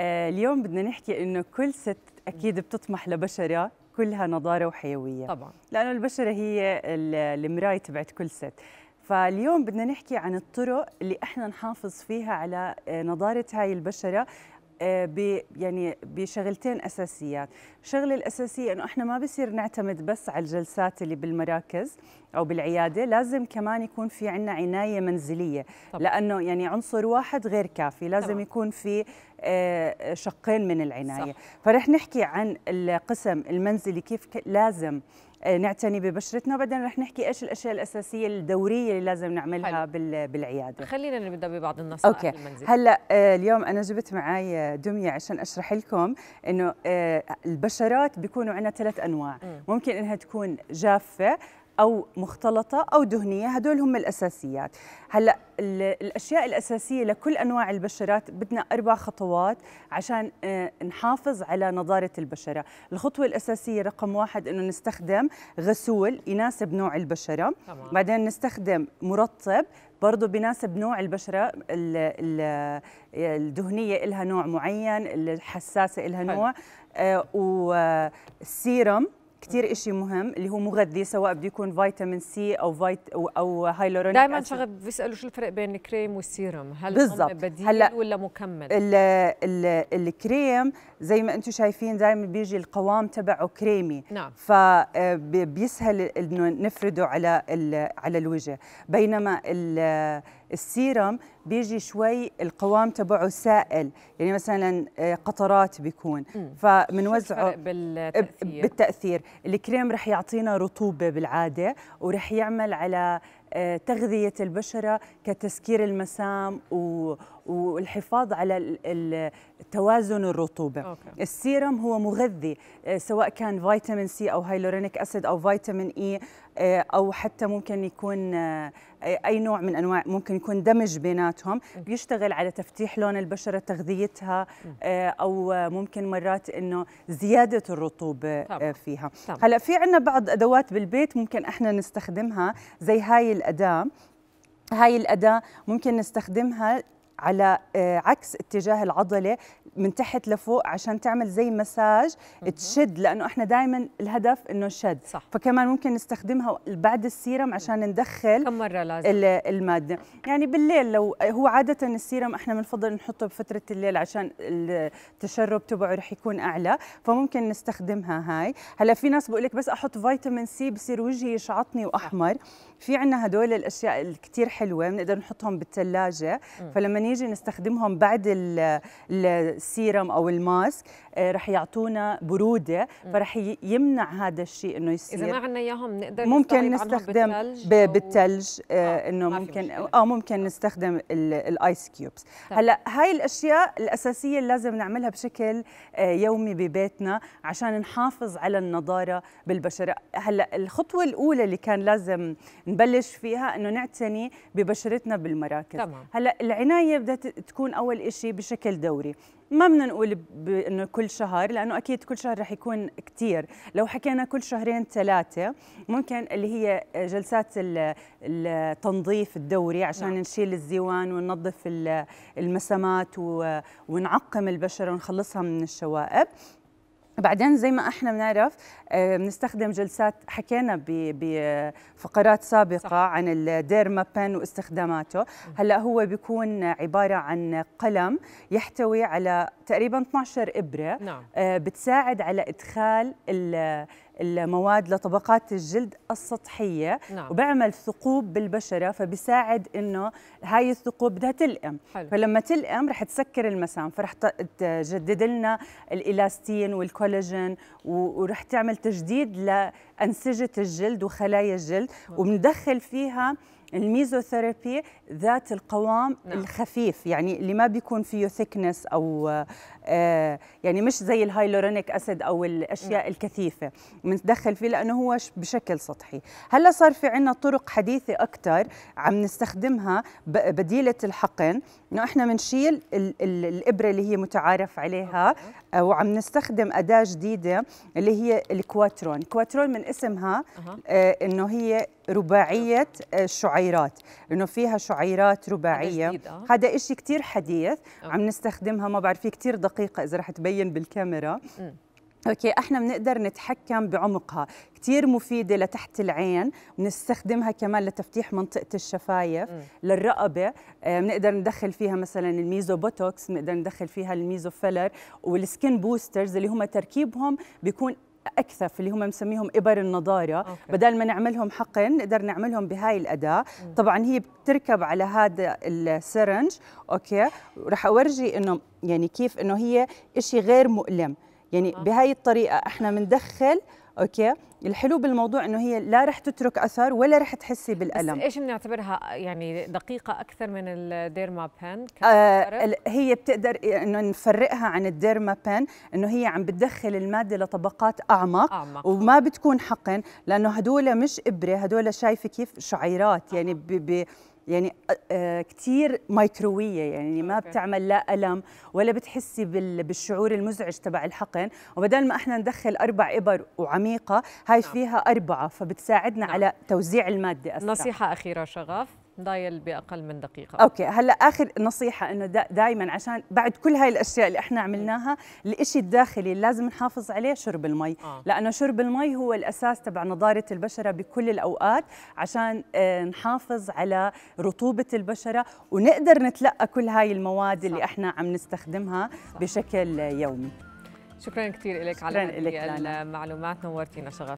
آه، اليوم بدنا نحكي انه كل ست اكيد بتطمح لبشره كلها نضاره وحيويه طبعا لانه البشره هي المرايه تبعت كل ست فاليوم بدنا نحكي عن الطرق اللي احنا نحافظ فيها على آه، نضاره هاي البشره آه، يعني بشغلتين اساسيات، الشغله الاساسيه انه احنا ما بصير نعتمد بس على الجلسات اللي بالمراكز او بالعياده، لازم كمان يكون في عندنا عنايه منزليه، طبعا. لانه يعني عنصر واحد غير كافي، لازم طبعا. يكون في آه، شقين من العنايه، صح. فرح نحكي عن القسم المنزلي كيف لازم آه، نعتني ببشرتنا وبعدين رح نحكي ايش الاشياء الاساسيه الدوريه اللي لازم نعملها حلو. بالعياده خلينا نبدا ببعض النصائح أوكي. هلا آه، اليوم انا جبت معي آه، دميه عشان اشرح لكم انه البشرات بيكونوا عندنا ثلاث انواع ممكن انها تكون جافه او مختلطه او دهنيه هدول هم الاساسيات هلا الاشياء الاساسيه لكل انواع البشرات بدنا اربع خطوات عشان آه، نحافظ على نضاره البشره الخطوه الاساسيه رقم واحد انه نستخدم غسول يناسب نوع البشره طبعا. بعدين نستخدم مرطب برضه بناسب نوع البشرة الدهنية إلها نوع معين الحساسة إلها نوع آه، والسيرم كثير شيء مهم اللي هو مغذي سواء بده يكون فيتامين سي او فيت او, أو هايلورونيك دائما شغب بيسالوا شو الفرق بين الكريم والسيرم هل بالزبط. بديل هلا ولا مكمل الـ الـ الكريم زي ما انتم شايفين دائما بيجي القوام تبعه كريمي نعم فبيسهل آه، انه نفرده على على الوجه بينما السيرم بيجي شوي القوام تبعه سائل يعني مثلا آه، قطرات بيكون فبنوزعه بالتاثير الكريم رح يعطينا رطوبه بالعاده ورح يعمل على تغذية البشرة كتسكير المسام والحفاظ على التوازن الرطوبة أوكي. السيرم هو مغذي آه، سواء كان فيتامين سي أو هايلورينيك أسيد أو فيتامين إي آه، أو حتى ممكن يكون آه، أي نوع من أنواع ممكن يكون دمج بيناتهم بيشتغل على تفتيح لون البشرة تغذيتها أو ممكن مرات أنه زيادة الرطوبة طبعا. فيها طبعا. هلأ في عنا بعض أدوات بالبيت ممكن إحنا نستخدمها زي هاي الأداة هاي الأداة ممكن نستخدمها على آه، عكس اتجاه العضله من تحت لفوق عشان تعمل زي مساج تشد لانه احنا دائما الهدف انه الشد صح. فكمان ممكن نستخدمها بعد السيرم عشان ندخل كم مره لازم الماده يعني بالليل لو هو عاده السيرم احنا بنفضل نحطه بفتره الليل عشان التشرب تبعه رح يكون اعلى فممكن نستخدمها هاي هلا في ناس بقول لك بس احط فيتامين سي بصير وجهي يشعطني واحمر في عندنا هدول الاشياء الكثير حلوه بنقدر نحطهم بالثلاجه فلما نيجي نستخدمهم بعد السيرم او الماسك آه، رح يعطونا بروده فرح يمنع هذا الشيء انه يصير اذا ما عندنا اياهم نقدر ممكن نستخدم بالثلج بالثلج آه, آه، انه ممكن اه ممكن نستخدم الايس طيب. كيوبس هلا هاي الاشياء الاساسيه اللي لازم نعملها بشكل آه، يومي ببيتنا عشان نحافظ على النضاره بالبشره هلا الخطوه الاولى اللي كان لازم نبلش فيها انه نعتني ببشرتنا بالمراكز تمام. هلا العنايه بدها تكون اول شيء بشكل دوري ما بدنا نقول انه كل شهر لانه اكيد كل شهر رح يكون كثير لو حكينا كل شهرين ثلاثه ممكن اللي هي جلسات التنظيف الدوري عشان نعم. نشيل الزيوان وننظف المسامات ونعقم البشره ونخلصها من الشوائب بعدين زي ما احنا بنعرف آه، بنستخدم جلسات حكينا بفقرات سابقه صح. عن الديرما بن واستخداماته هلا هو بيكون عباره عن قلم يحتوي على تقريبا 12 ابره نعم. آه، بتساعد على ادخال المواد لطبقات الجلد السطحيه نعم. وبعمل ثقوب بالبشره فبساعد انه هاي الثقوب بدها تلئم فلما تلئم رح تسكر المسام فرح تجدد لنا الالاستين والكولاجين ورح تعمل تجديد لانسجه الجلد وخلايا الجلد نعم. وبندخل فيها الميزوثيرابي ذات القوام نعم. الخفيف يعني اللي ما بيكون فيه ثيكنس او آه، يعني مش زي الهايلورونيك اسيد او الاشياء نعم. الكثيفه بندخل فيه لانه هو بشكل سطحي هلا صار في عندنا طرق حديثه اكثر عم نستخدمها بديله الحقن انه احنا بنشيل الابره اللي هي متعارف عليها أوكي. آه، وعم نستخدم اداه جديده اللي هي الكواترون الكواترون من اسمها آه انه هي رباعيه الشعيرات آه، انه فيها شعيرات رباعيه هذا آه. إشي كثير حديث آه. عم نستخدمها ما بعرف كثير دقيقه اذا رح تبين بالكاميرا م. اوكي احنا بنقدر نتحكم بعمقها كثير مفيده لتحت العين بنستخدمها كمان لتفتيح منطقه الشفايف م. للرقبه بنقدر ندخل فيها مثلا الميزو بوتوكس بنقدر ندخل فيها الميزو فيلر والسكين بوسترز اللي هم تركيبهم بيكون اكثف اللي هم مسميهم ابر النضاره أوكي. بدل ما نعملهم حقن نقدر نعملهم بهاي الاداه مم. طبعا هي بتركب على هذا السرنج اوكي وراح اورجي انه يعني كيف انه هي شيء غير مؤلم يعني آه. بهاي الطريقه احنا بندخل اوكي الحلو بالموضوع انه هي لا رح تترك اثر ولا رح تحسي بالالم بس ايش بنعتبرها يعني دقيقه اكثر من الديرما بان آه هي بتقدر انه نفرقها عن الديرما بان انه هي عم بتدخل الماده لطبقات اعمق, أعمق. وما بتكون حقن لانه هدول مش ابره هدول شايفه كيف شعيرات يعني ب ب يعني كثير ميكرويه يعني ما بتعمل لا الم ولا بتحسي بالشعور المزعج تبع الحقن وبدل ما احنا ندخل اربع ابر وعميقه هاي نعم. فيها اربعه فبتساعدنا نعم. على توزيع الماده اسرع نصيحه اخيره شغف دايل باقل من دقيقه اوكي هلا اخر نصيحه انه دائما عشان بعد كل هاي الاشياء اللي احنا عملناها الشيء الداخلي اللي لازم نحافظ عليه شرب المي آه. لانه شرب المي هو الاساس تبع نضاره البشره بكل الاوقات عشان آه، نحافظ على رطوبه البشره ونقدر نتلقى كل هاي المواد صح. اللي احنا عم نستخدمها صح. بشكل يومي شكرا كثير لك على هذه المعلومات نورتينا شغف